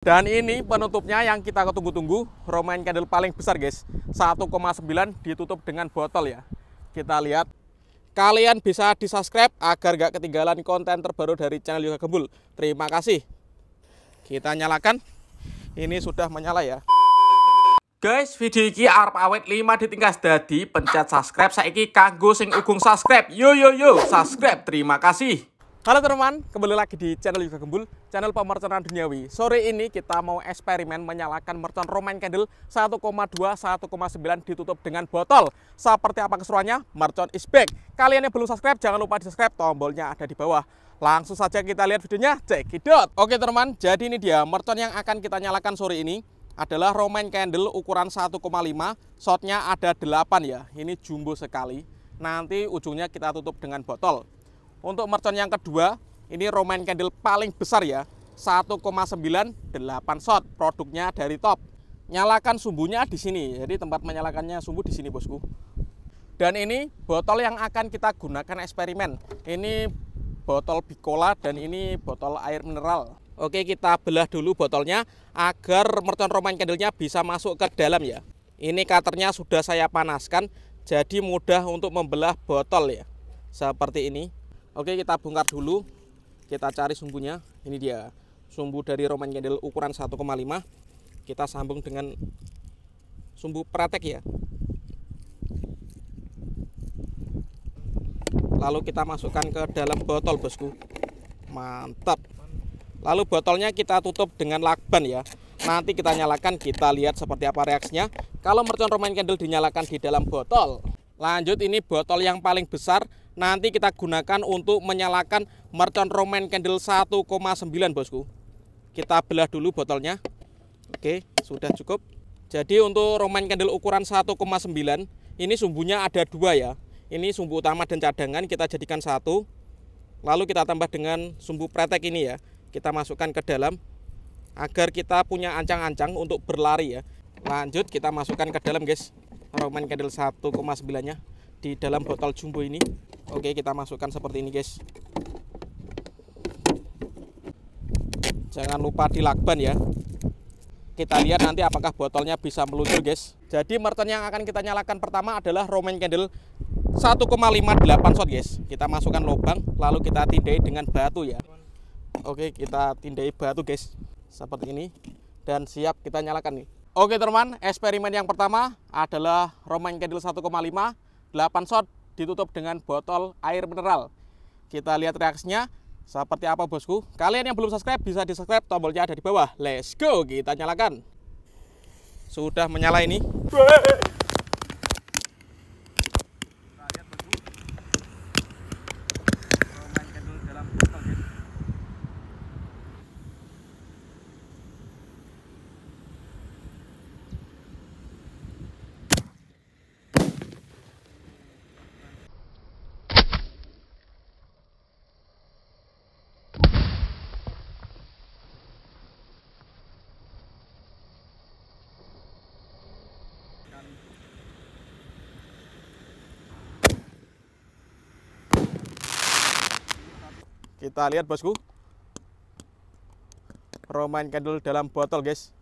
Dan ini penutupnya yang kita tunggu-tunggu, Romain candle paling besar guys, 1,9 ditutup dengan botol ya. Kita lihat, kalian bisa di subscribe agar gak ketinggalan konten terbaru dari channel Yoga Gembul. Terima kasih. Kita nyalakan, ini sudah menyala ya. Guys, video ini arep awet 5 ditingkas dadi pencet subscribe saiki kanggo sing ugung subscribe. Yo yo yo, subscribe. Terima kasih. Halo teman-teman, kembali lagi di channel Yuga Gembul, channel pemerconaan duniawi. Sore ini kita mau eksperimen menyalakan mercon Roman Candle 1,2 1,9 ditutup dengan botol. Seperti apa keseruannya? Mercon is back. Kalian yang belum subscribe jangan lupa di-subscribe, tombolnya ada di bawah. Langsung saja kita lihat videonya, cekidot. Oke teman-teman, jadi ini dia mercon yang akan kita nyalakan sore ini adalah Roman Candle ukuran 1,5, shotnya ada 8 ya. Ini jumbo sekali. Nanti ujungnya kita tutup dengan botol. Untuk mercon yang kedua, ini Roman Candle paling besar ya, 1,98 shot produknya dari top. Nyalakan sumbunya di sini, jadi tempat menyalakannya sumbu di sini bosku. Dan ini botol yang akan kita gunakan eksperimen. Ini botol Bicola dan ini botol air mineral. Oke kita belah dulu botolnya agar mercon Roman Candle-nya bisa masuk ke dalam ya. Ini katernya sudah saya panaskan jadi mudah untuk membelah botol ya. Seperti ini. Oke, kita bongkar dulu. Kita cari sumbunya. Ini dia. Sumbu dari Roman candle ukuran 1,5. Kita sambung dengan sumbu praktek ya. Lalu kita masukkan ke dalam botol, Bosku. Mantap. Lalu botolnya kita tutup dengan lakban ya. Nanti kita nyalakan, kita lihat seperti apa reaksinya. Kalau mercon Roman candle dinyalakan di dalam botol. Lanjut ini botol yang paling besar nanti kita gunakan untuk menyalakan mercon roman candle 1,9 bosku kita belah dulu botolnya oke sudah cukup jadi untuk roman candle ukuran 1,9 ini sumbunya ada dua ya ini sumbu utama dan cadangan kita jadikan satu lalu kita tambah dengan sumbu pretek ini ya kita masukkan ke dalam agar kita punya ancang-ancang untuk berlari ya lanjut kita masukkan ke dalam guys roman candle 1,9 nya di dalam botol jumbo ini Oke, kita masukkan seperti ini, guys. Jangan lupa dilakban ya. Kita lihat nanti apakah botolnya bisa meluncur, guys. Jadi merton yang akan kita nyalakan pertama adalah Roman Candle 1,58 shot, guys. Kita masukkan lubang, lalu kita tindai dengan batu ya. Oke, kita tindai batu, guys. Seperti ini dan siap kita nyalakan nih. Oke, teman, eksperimen yang pertama adalah Roman Candle 1,5 8 shot ditutup dengan botol air mineral. Kita lihat reaksinya seperti apa bosku. Kalian yang belum subscribe bisa di subscribe, tombolnya ada di bawah. Let's go, kita nyalakan. Sudah menyala ini. Kita lihat bosku. Romain candle dalam botol guys.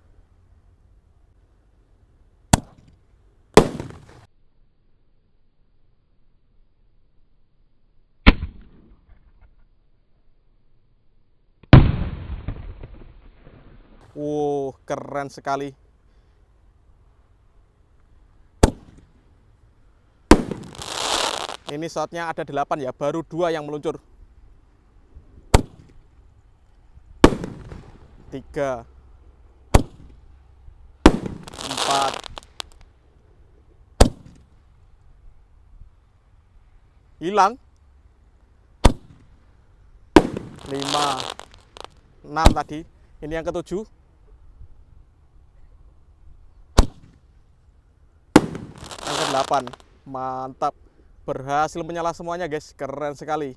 Wow, keren sekali. Ini shotnya ada delapan ya, baru dua yang meluncur. tiga empat hilang lima enam tadi ini yang ketujuh yang ke delapan mantap berhasil menyala semuanya guys keren sekali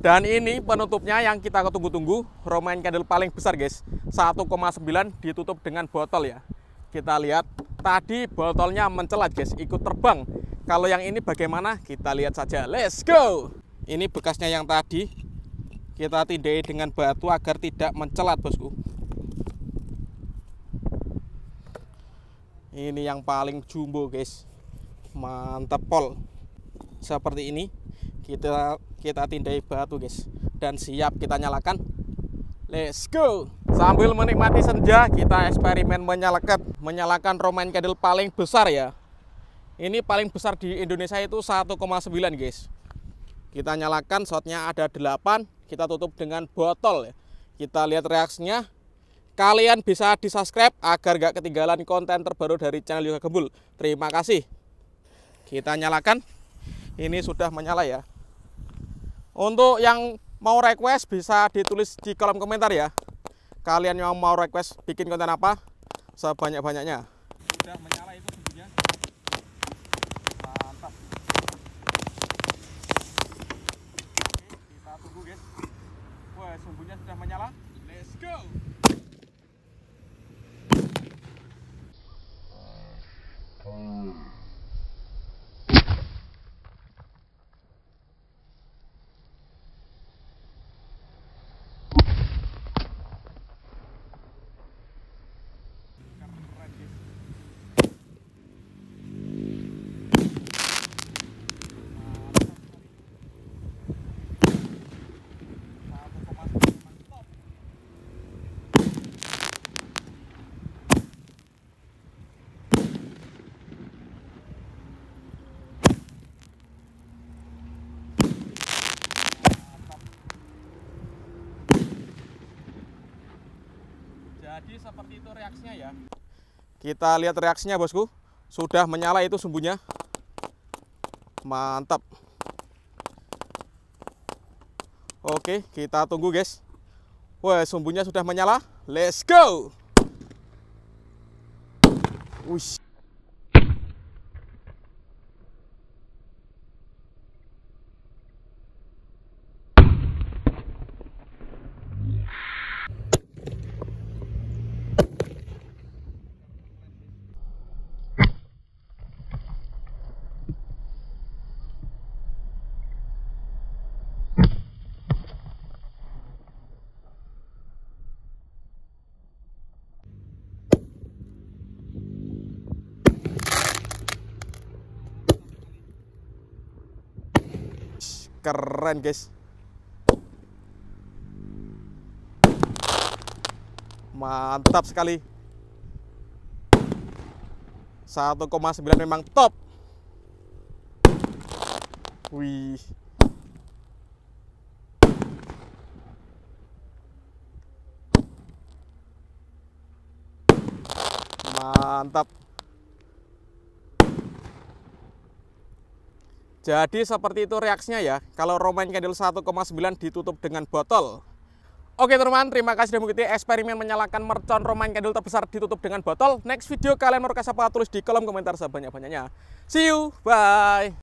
Dan ini penutupnya yang kita tunggu-tunggu, Romain candle paling besar guys. 1,9 ditutup dengan botol ya. Kita lihat, tadi botolnya mencelat guys, ikut terbang. Kalau yang ini bagaimana? Kita lihat saja, let's go! Ini bekasnya yang tadi, kita tindai dengan batu agar tidak mencelat bosku. Ini yang paling jumbo guys, mantep pol. Seperti ini kita kita tindai batu guys dan siap kita nyalakan let's go sambil menikmati senja kita eksperimen menyalakan menyalakan romain candle paling besar ya ini paling besar di Indonesia itu 1,9 guys kita nyalakan shotnya ada 8 kita tutup dengan botol ya kita lihat reaksinya kalian bisa di subscribe agar gak ketinggalan konten terbaru dari channel Yoga Gembul terima kasih kita nyalakan ini sudah menyala ya untuk yang mau request bisa ditulis di kolom komentar ya. Kalian yang mau request bikin konten apa? Sebanyak-banyaknya. Sudah menyala itu sendirinya. Mantap. Oke, kita tunggu guys. Wah, sumbunya sudah menyala. Let's go. Jadi seperti itu reaksinya ya. Kita lihat reaksinya bosku. Sudah menyala itu sumbunya. Mantap. Oke, kita tunggu guys. Wah, sumbunya sudah menyala. Let's go. Wish. keren guys mantap sekali 1,9 memang top wih mantap Jadi seperti itu reaksinya ya. Kalau Romain Candle 1,9 ditutup dengan botol. Oke teman-teman, terima kasih sudah mengikuti eksperimen menyalakan mercon Romain Candle terbesar ditutup dengan botol. Next video kalian mau kasih apa tulis di kolom komentar sebanyak-banyaknya. See you, bye!